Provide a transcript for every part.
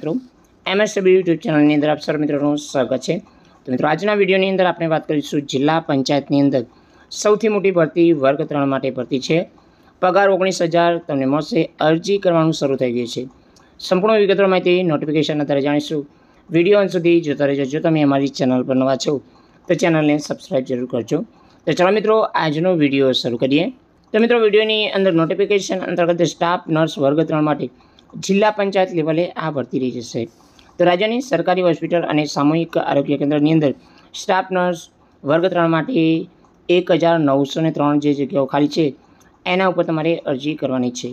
મિત્રો MS YouTube ચેનલની અંદર આપ સર મિત્રોનું સ્વાગત છે તો મિત્રો આજના વિડીયોની અંદર આપણે વાત કરીશું જિલ્લા પંચાયતની અંદર સૌથી મોટી ભરતી વર્ગ ત્રણ માટે ભરતી છે પગાર ઓગણીસ હજાર તમને મળશે અરજી કરવાનું શરૂ થઈ ગયું છે સંપૂર્ણ વિગતો માહિતી નોટિફિકેશન અત્યારે જાણીશું વિડીયો અંત સુધી જોતા રહેજો જો તમે અમારી ચેનલ પર નવા છો તો ચેનલને સબસ્ક્રાઈબ જરૂર કરજો તો ચાલો મિત્રો આજનો વિડીયો શરૂ કરીએ તો મિત્રો વિડીયોની અંદર નોટિફિકેશન અંતર્ગત સ્ટાફ નર્સ વર્ગ ત્રણ માટે જિલ્લા પંચાયત લેવલે આ ભરતી રહી જશે તો રાજ્યની સરકારી હોસ્પિટલ અને સામૂહિક આરોગ્ય કેન્દ્રની અંદર સ્ટાફ નર્સ વર્ગ ત્રણ માટે એક હજાર નવસો ને ત્રણ જે જગ્યાઓ ખાલી છે એના ઉપર તમારે અરજી કરવાની છે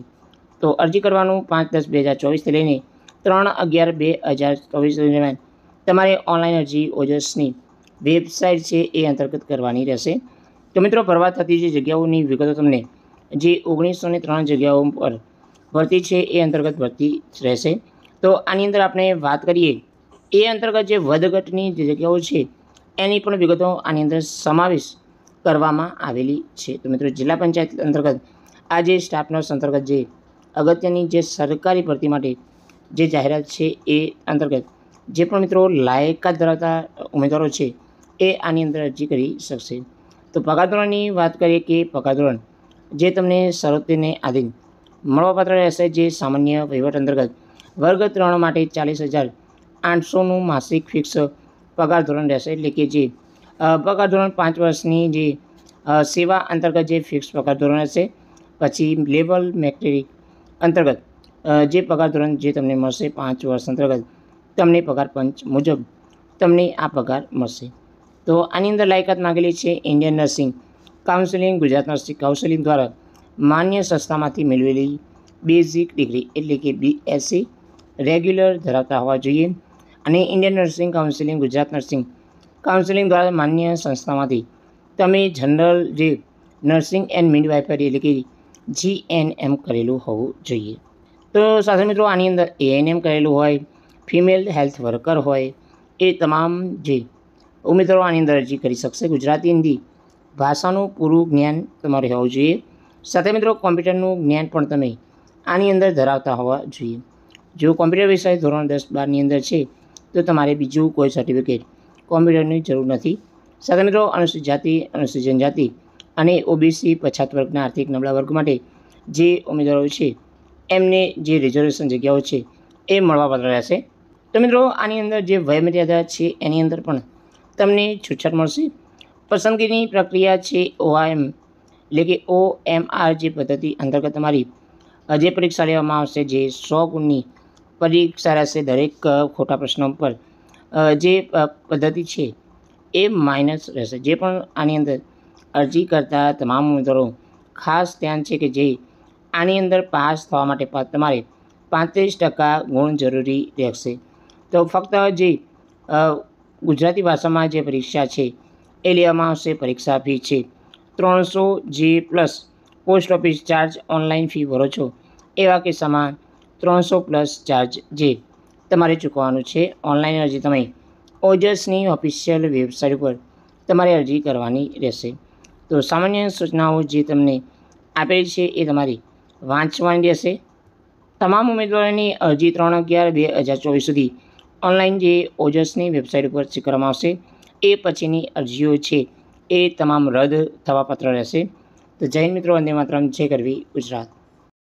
તો અરજી કરવાનું પાંચ દસ બે હજાર ચોવીસથી લઈને ત્રણ અગિયાર બે હજાર ચોવીસ દરમિયાન તમારે ઓનલાઈન અરજી ઓજસની વેબસાઇટ છે એ અંતર્ગત કરવાની રહેશે તો મિત્રો ભરવા થતી જે જગ્યાઓની વિગતો તમને જે ઓગણીસો ને ત્રણ જગ્યાઓ પર ભરતી છે એ અંતર્ગત ભરતી રહેશે તો આની અંદર આપણે વાત કરીએ એ અંતર્ગત જે વધઘટની જે જગ્યાઓ છે એની પણ વિગતો આની અંદર સમાવેશ કરવામાં આવેલી છે તો મિત્રો જિલ્લા પંચાયત અંતર્ગત આ જે સ્ટાફનો અંતર્ગત જે અગત્યની જે સરકારી ભરતી માટે જે જાહેરાત છે એ અંતર્ગત જે પણ મિત્રો લાયકાત ધરાવતા ઉમેદવારો છે એ આની અંદર અરજી કરી શકશે તો પગાર ધોરણની વાત કરીએ કે પગાર ધોરણ જે તમને શરતને આધીન મળવાપાત્ર રહેશે જે સામાન્ય વહીવટ અંતર્ગત વર્ગ ત્રણ માટે ચાલીસ હજાર આઠસોનું માસિક ફિક્સ પગાર ધોરણ રહેશે એટલે કે જે પગાર ધોરણ પાંચ વર્ષની જે સેવા અંતર્ગત જે ફિક્સ પગાર ધોરણ રહેશે પછી લેવલ મેટ્રિક અંતર્ગત જે પગાર ધોરણ જે તમને મળશે પાંચ વર્ષ અંતર્ગત તમને પગાર પંચ મુજબ તમને આ પગાર મળશે તો આની અંદર લાયકાત માંગેલી છે Indian nursing counselling Gujarat nursing counselling દ્વારા માન્ય સંસ્થામાંથી મેળવેલી બેઝિક ડિગ્રી એટલે કે બીએસસી રેગ્યુલર ધરાવતા હોવા જોઈએ અને Indian nursing counselling Gujarat nursing counselling દ્વારા માન્ય સંસ્થામાંથી તમે જનરલ જે નર્સિંગ એન્ડ મિડવાઇફરી એટલે કે જીએનએમ કરેલું હોવું જોઈએ તો સાથે મિત્રો આની અંદર એએનએમ કરેલું હોય ફિમેલ હેલ્થ વર્કર હોય એ તમામ જે ઉમેદવારો આની અંદર અરજી કરી શકશે ગુજરાતી હિન્દી ભાષાનું પૂરું જ્ઞાન તમારે હોવું જોઈએ સાથે મિત્રો કોમ્પ્યુટરનું જ્ઞાન પણ તમે આની અંદર ધરાવતા હોવા જોઈએ જો કોમ્પ્યુટર વિષય ધોરણ દસ બારની અંદર છે તો તમારે બીજું કોઈ સર્ટિફિકેટ કોમ્પ્યુટરની જરૂર નથી સાથે મિત્રો અનુસૂચિત જાતિ અનુસૂચિત જનજાતિ અને ઓબીસી પછાત વર્ગના આર્થિક નબળા વર્ગ માટે જે ઉમેદવારો છે એમને જે રિઝર્વેશન જગ્યાઓ છે એ મળવાપાત્ર રહેશે તો મિત્રો આની અંદર જે વયમર્યાદા છે એની અંદર પણ તમને છૂટછાટ મળશે પસંદગીની પ્રક્રિયા છે ઓઆઈએમ એટલે કે ઓ એમ આર જે પદ્ધતિ અંતર્ગત તમારી જે પરીક્ષા લેવામાં આવશે જે સો ગુણની પરીક્ષા રહેશે દરેક ખોટા પ્રશ્નો પર જે પદ્ધતિ છે એ માઇનસ રહેશે જે પણ આની અંદર અરજી કરતા તમામ ઉમેદવારો ખાસ ધ્યાન છે કે જે આની અંદર પાસ થવા માટે તમારે પાંત્રીસ ટકા ગુણ જરૂરી રહેશે તો ફક્ત જે ગુજરાતી ભાષામાં જે પરીક્ષા છે એ લેવામાં આવશે પરીક્ષા ફી છે ત્રણસો જે plus post office charge online fee ભરો છો એવા કિસ્સામાં ત્રણસો પ્લસ ચાર્જ જે તમારે ચૂકવવાનું છે ઓનલાઈન અરજી તમે ઓજસની ઓફિશિયલ વેબસાઇટ પર તમારે અરજી કરવાની રહેશે તો સામાન્ય સૂચનાઓ જે તમને આપેલ છે એ તમારી વાંચવાની રહેશે તમામ ઉમેદવારોની અરજી ત્રણ અગિયાર બે હજાર ચોવીસ સુધી ઓનલાઈન જે ઓજસની વેબસાઇટ ઉપર કરવામાં આવશે એ પછીની અરજીઓ છે એ તમામ રદ થવાપાત્ર રહેશે તો જૈન મિત્રો વંદે માતરમ જે કરવી ગુજરાત